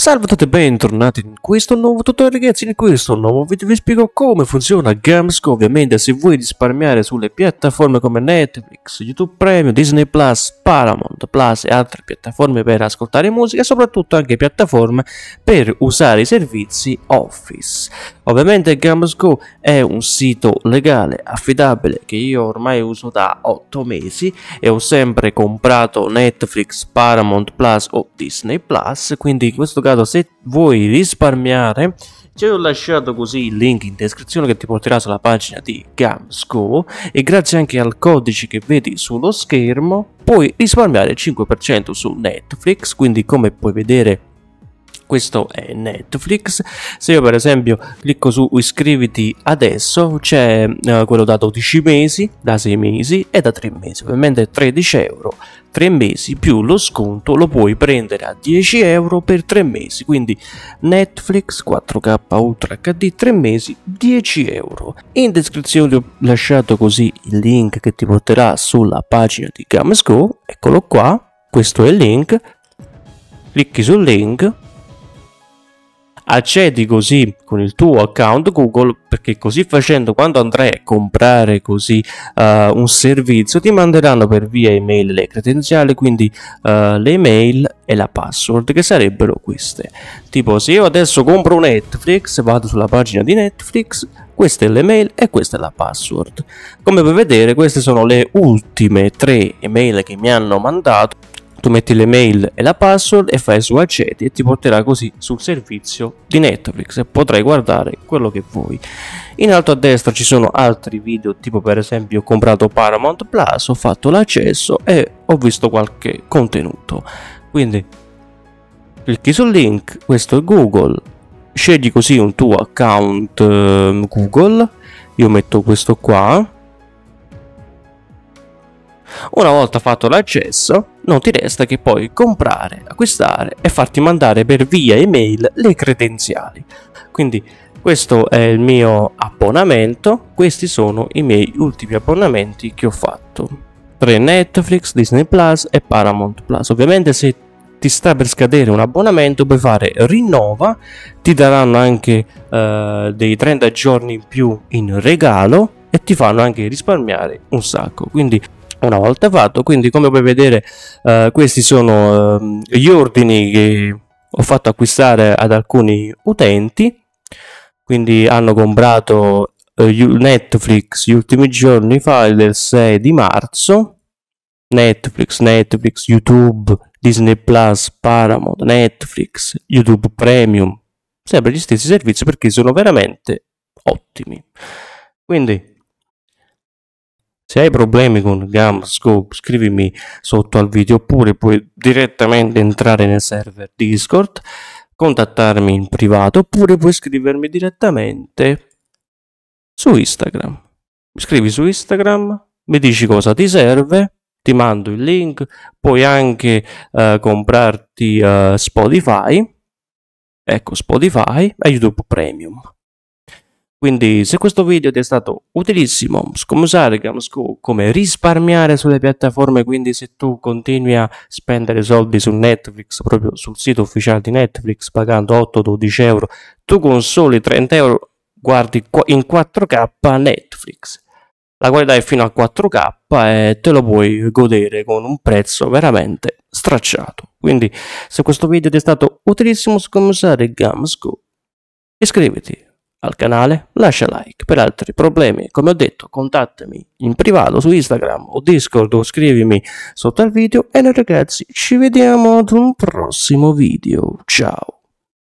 Salve a tutti e bentornati in questo nuovo tutorial ragazzi, in questo nuovo video vi spiego come funziona Gamsco, ovviamente se vuoi risparmiare sulle piattaforme come Netflix, YouTube Premium, Disney Plus, Paramount Plus e altre piattaforme per ascoltare musica, e soprattutto anche piattaforme per usare i servizi Office. Ovviamente Gamsco è un sito legale, affidabile, che io ormai uso da 8 mesi e ho sempre comprato Netflix, Paramount Plus o Disney Plus, quindi in questo caso divulgato se vuoi risparmiare ti ho lasciato così il link in descrizione che ti porterà sulla pagina di Gamsco e grazie anche al codice che vedi sullo schermo puoi risparmiare il 5% su Netflix quindi come puoi vedere questo è Netflix se io per esempio clicco su iscriviti adesso c'è eh, quello da 12 mesi da 6 mesi e da 3 mesi ovviamente 13 euro 3 mesi più lo sconto lo puoi prendere a 10 euro per 3 mesi quindi Netflix 4K Ultra HD 3 mesi 10 euro in descrizione ho lasciato così il link che ti porterà sulla pagina di Gamesco eccolo qua questo è il link clicchi sul link accedi così con il tuo account Google perché così facendo quando andrai a comprare così uh, un servizio ti manderanno per via email le credenziali quindi uh, le email e la password che sarebbero queste tipo se io adesso compro Netflix vado sulla pagina di Netflix questa è l'email e questa è la password come puoi vedere queste sono le ultime tre email che mi hanno mandato tu metti le mail e la password e fai su accedi e ti porterà così sul servizio di Netflix e potrai guardare quello che vuoi. In alto a destra ci sono altri video, tipo per esempio ho comprato Paramount Plus, ho fatto l'accesso e ho visto qualche contenuto. Quindi clicchi sul link, questo è Google, scegli così un tuo account eh, Google, io metto questo qua una volta fatto l'accesso, non ti resta che poi comprare, acquistare e farti mandare per via email le credenziali. Quindi questo è il mio abbonamento, questi sono i miei ultimi abbonamenti che ho fatto. 3 Netflix, Disney Plus e Paramount Plus. Ovviamente se ti sta per scadere un abbonamento puoi fare rinnova, ti daranno anche eh, dei 30 giorni in più in regalo e ti fanno anche risparmiare un sacco. Quindi una volta fatto quindi come puoi vedere eh, questi sono eh, gli ordini che ho fatto acquistare ad alcuni utenti quindi hanno comprato eh, Netflix gli ultimi giorni fa del 6 di marzo Netflix, Netflix, YouTube, Disney Plus, Paramount, Netflix, YouTube Premium sempre gli stessi servizi perché sono veramente ottimi quindi se hai problemi con Gump, Scope, scrivimi sotto al video oppure puoi direttamente entrare nel server Discord, contattarmi in privato oppure puoi scrivermi direttamente su Instagram. Mi scrivi su Instagram, mi dici cosa ti serve, ti mando il link, puoi anche uh, comprarti uh, Spotify, ecco Spotify e YouTube Premium. Quindi se questo video ti è stato utilissimo, come usare Gamsco, come risparmiare sulle piattaforme, quindi se tu continui a spendere soldi su Netflix, proprio sul sito ufficiale di Netflix, pagando 8-12 euro, tu con soli 30 euro guardi in 4K Netflix. La qualità è fino a 4K e te lo puoi godere con un prezzo veramente stracciato. Quindi se questo video ti è stato utilissimo, come usare Gamsco, iscriviti al canale, lascia like. Per altri problemi, come ho detto, contattami in privato su Instagram o Discord o scrivimi sotto al video. E noi ragazzi ci vediamo ad un prossimo video. Ciao!